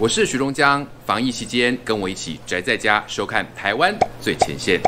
我是徐荣江，防疫期间跟我一起宅在家，收看台湾最前线。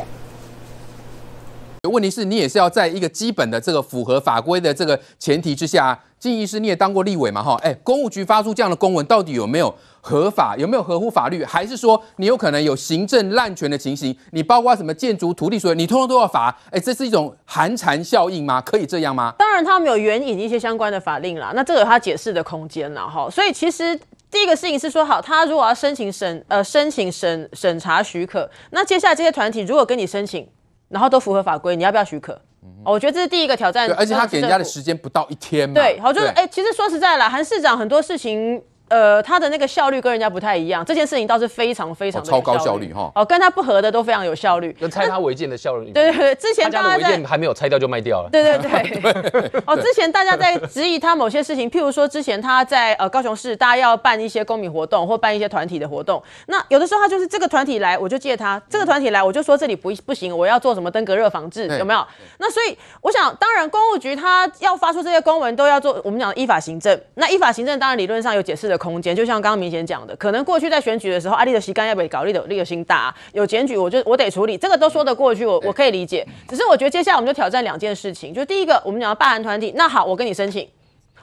问题是你也是要在一个基本的这个符合法规的这个前提之下，静医师你也当过立委嘛？哈，哎，公务局发出这样的公文，到底有没有合法？有没有合乎法律？还是说你有可能有行政滥权的情形？你包括什么建筑、土地所有，你通通都要罚？哎，这是一种寒蝉效应吗？可以这样吗？当然，他们有援引一些相关的法令啦，那这个有他解释的空间了哈。所以其实。第一个事情是说好，他如果要申请审，呃，申请审审查许可，那接下来这些团体如果跟你申请，然后都符合法规，你要不要许可？哦，我觉得这是第一个挑战。对，而且他给人家的时间不到一天嘛。对，好，就是哎，其实说实在啦，韩市长很多事情。呃，他的那个效率跟人家不太一样，这件事情倒是非常非常超高效率哈。哦，跟他不合的都非常有效率。跟拆他违建的效率。对对对，之前大家在还没有拆掉就卖掉了。对对对。哦，之前大家在质疑他某些事情，譬如说之前他在呃高雄市，大家要办一些公民活动或办一些团体的活动，那有的时候他就是这个团体来，我就借他；这个团体来，我就说这里不不行，我要做什么登革热防治，有没有？那所以我想，当然公务局他要发出这些公文，都要做我们讲依法行政。那依法行政当然理论上有解释的。空间就像刚刚明显讲的，可能过去在选举的时候，阿丽的习杆要不搞？丽的丽的心大有检举，我就我得处理，这个都说得过去，我我可以理解。只是我觉得接下来我们就挑战两件事情，就第一个，我们讲到霸韩团体，那好，我跟你申请。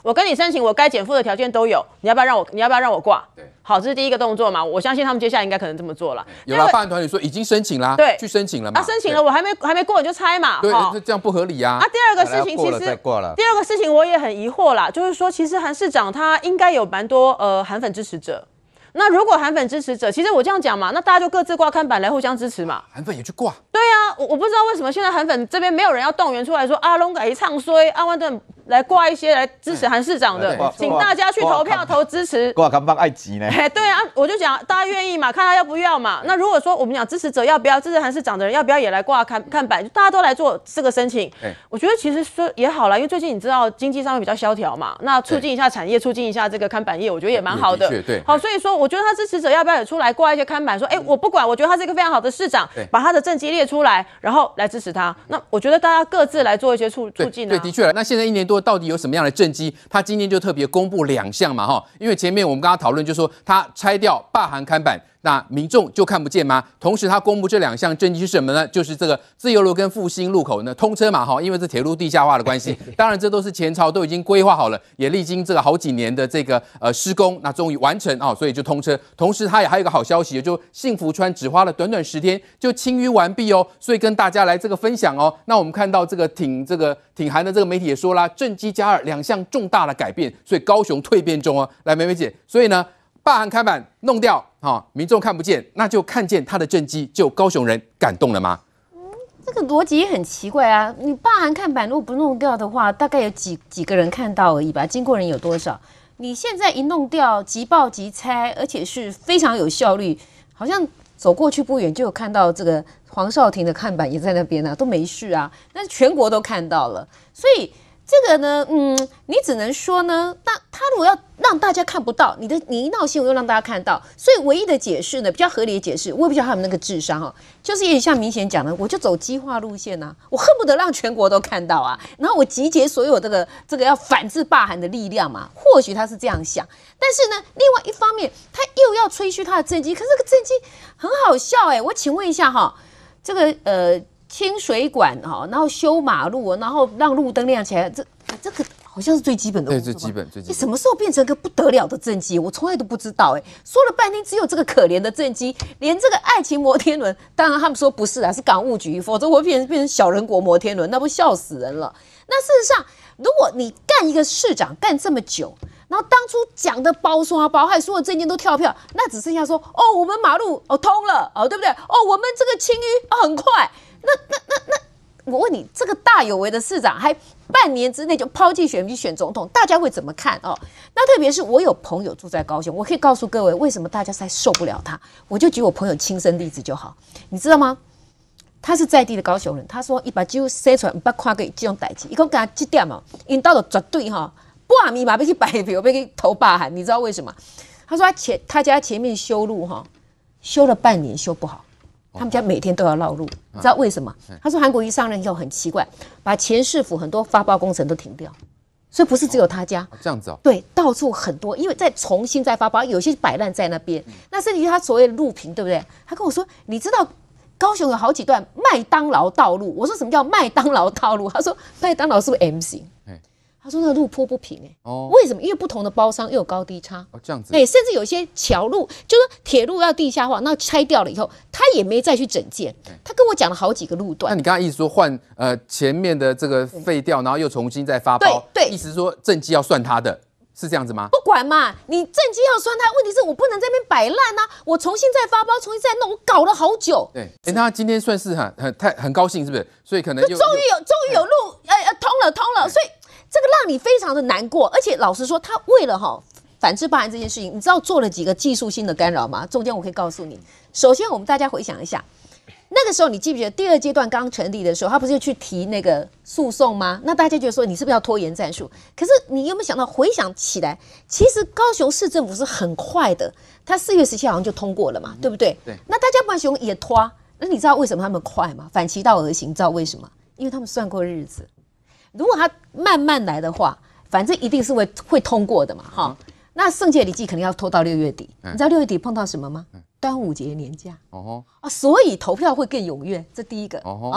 我跟你申请，我该减负的条件都有，你要不要让我，你要不要让我挂？对，好，这是第一个动作嘛，我相信他们接下来应该可能这么做了。有了，办案团体说已经申请啦，对，去申请了嘛，申请了我还没还没过，你就拆嘛，对，那这样不合理呀。啊，第二个事情其实，过了了。第二个事情我也很疑惑啦，就是说，其实韩市长他应该有蛮多呃韩粉支持者，那如果韩粉支持者，其实我这样讲嘛，那大家就各自挂看板来互相支持嘛，韩粉也去挂。对呀，我我不知道为什么现在韩粉这边没有人要动员出来说阿龙仔一唱衰阿万顿。来挂一些来支持韩市长的，请大家去投票投支持。挂看帮埃及呢？对啊，我就讲大家愿意嘛，看他要不要嘛。那如果说我们讲支持者要不要支持韩市长的人要不要也来挂看看板，大家都来做这个申请。我觉得其实说也好了，因为最近你知道经济上面比较萧条嘛，那促进一下产业，促进一下这个看板业，我觉得也蛮好的。对，好，所以说我觉得他支持者要不要也出来挂一些看板，说哎，我不管，我觉得他是一个非常好的市长，把他的政绩列出来，然后来支持他。那我觉得大家各自来做一些促促进呢。对，的确。那现在一年多。到底有什么样的政绩？他今天就特别公布两项嘛，哈，因为前面我们刚刚讨论，就说他拆掉霸韩看板。那民众就看不见吗？同时，他公布这两项政绩是什么呢？就是这个自由路跟复兴路口呢通车嘛，哈，因为是铁路地下化的关系。当然，这都是前朝都已经规划好了，也历经这个好几年的这个呃施工，那终于完成啊，所以就通车。同时，他也还有一个好消息，就幸福川只花了短短十天就清淤完毕哦，所以跟大家来这个分享哦。那我们看到这个挺这个挺韩的这个媒体也说啦，政绩加二两项重大的改变，所以高雄蜕变中哦。来，梅梅姐，所以呢？霸寒看板弄掉，好，民众看不见，那就看见他的政绩，就高雄人感动了吗？嗯，这个逻辑也很奇怪啊。你霸寒看板如果不弄掉的话，大概有几几个人看到而已吧？经过人有多少？你现在一弄掉，即报即拆，而且是非常有效率。好像走过去不远就有看到这个黄少廷的看板也在那边呢，都没事啊。那全国都看到了，所以这个呢，嗯，你只能说呢，那。他如果要让大家看不到你的，你一闹新闻又让大家看到，所以唯一的解释呢，比较合理的解释，我也不知得他有那个智商哈，就是也像明显讲的，我就走激化路线呐，我恨不得让全国都看到啊，然后我集结所有这个这个要反制霸韩的力量嘛，或许他是这样想，但是呢，另外一方面他又要吹嘘他的政绩，可是这个政绩很好笑哎，我请问一下哈，这个呃，清水管哈，然后修马路，然后让路灯亮起来，这这个。好像是最基本的，对，最基本，最基本。你什么时候变成个不得了的政绩？我从来都不知道。哎，说了半天，只有这个可怜的政绩，连这个爱情摩天轮，当然他们说不是啊，是港务局，否则我会变变成小人国摩天轮，那不笑死人了。那事实上，如果你干一个市长干这么久，然后当初讲的包送啊包害，所有政件都跳票，那只剩下说哦我们马路哦通了哦对不对？哦我们这个清淤很快，那那那那。我问你，这个大有为的市长，还半年之内就抛弃选民选总统，大家会怎么看哦？那特别是我有朋友住在高雄，我可以告诉各位，为什么大家才受不了他？我就举我朋友亲身例子就好，你知道吗？他是在地的高雄人，他说一把肌肉塞出来，不把跨克集中代起，一共干他几点哦？因到了绝对哈，不阿密马被去摆票被去投霸喊，你知道为什么？他说前他家前面修路哈，修了半年修不好。他们家每天都要绕路，你知道为什么？他说韩国瑜上任以后很奇怪，把前市府很多发包工程都停掉，所以不是只有他家这样子哦。对，到处很多，因为在重新再发包，有些摆烂在那边。那甚至于他所谓的路平，对不对？他跟我说，你知道高雄有好几段麦当劳道路？我说什么叫麦当劳道路？他说麦当劳是不是 M 型？他说：“那路坡不平哎，哦，为什么？因为不同的包商又有高低差哦，这样子，哎，甚至有一些桥路，就是铁路要地下化，那拆掉了以后，他也没再去整建。他跟我讲了好几个路段。那你刚刚意思说换呃前面的这个废掉，然后又重新再发包？对，意思说正绩要算他的，是这样子吗？不管嘛，你正绩要算他，问题是我不能在那边摆烂呐，我重新再发包，重新再弄，我搞了好久。对，那今天算是很很太很高兴，是不是？所以可能终于有终于有路呃通了通了，所以。”让你非常的难过，而且老实说，他为了哈反制霸言这件事情，你知道做了几个技术性的干扰吗？中间我可以告诉你，首先我们大家回想一下，那个时候你记不记得第二阶段刚成立的时候，他不是去提那个诉讼吗？那大家觉得说你是不是要拖延战术？可是你有没有想到回想起来，其实高雄市政府是很快的，他四月十七好像就通过了嘛，对不对？对。那大家高雄也拖，那你知道为什么他们快吗？反其道而行，知道为什么？因为他们算过日子。如果他慢慢来的话，反正一定是会会通过的嘛，哈。那《圣界礼记》肯定要拖到六月底，你知道六月底碰到什么吗？端午节年假哦，啊，所以投票会更踊跃，这第一个哦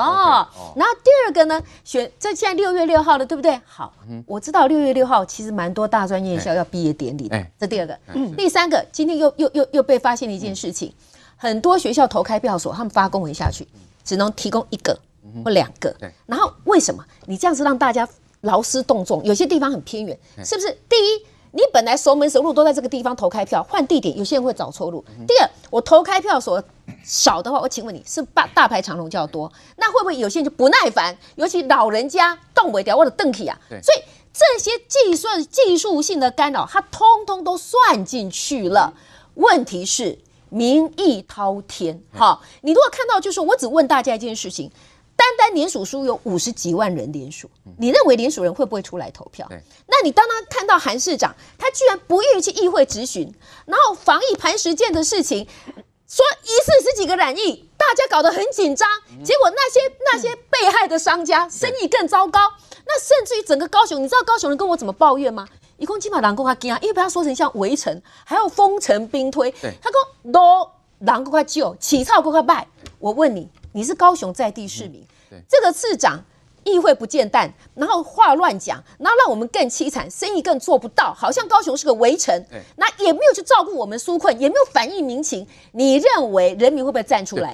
然后第二个呢，选这现在六月六号了，对不对？好，我知道六月六号其实蛮多大专院校要毕业典礼的，这第二个。第三个，今天又又又又被发现了一件事情，很多学校投开票所，他们发公文下去，只能提供一个。不两个，对，然后为什么你这样子让大家劳师动众？有些地方很偏远，是不是？第一，你本来熟门熟路都在这个地方投开票，换地点，有些人会找错路。第二，我投开票所少的话，我请问你是大大排长龙较多，那会不会有些人就不耐烦？尤其老人家动不掉或者邓不起啊？所以这些计算技术性的干扰，它通通都算进去了。问题是民意滔天，好，你如果看到，就是我只问大家一件事情。单单联署书有五十几万人联署，你认为联署人会不会出来投票？那你当他看到韩市长，他居然不愿意去议会质询，然后防疫磐石建的事情，说疑似十几个染疫，大家搞得很紧张，结果那些那些被害的商家生意更糟糕，那甚至于整个高雄，你知道高雄人跟我怎么抱怨吗？一共起码两公克斤啊，又把它说成像围城，还有封城兵推，他说都两公快救，起草公快慢，我问你。你是高雄在地市民，这个市长议会不见蛋，然后话乱讲，然后让我们更凄惨，生意更做不到，好像高雄是个围城，那也没有去照顾我们纾困，也没有反映民情，你认为人民会不会站出来？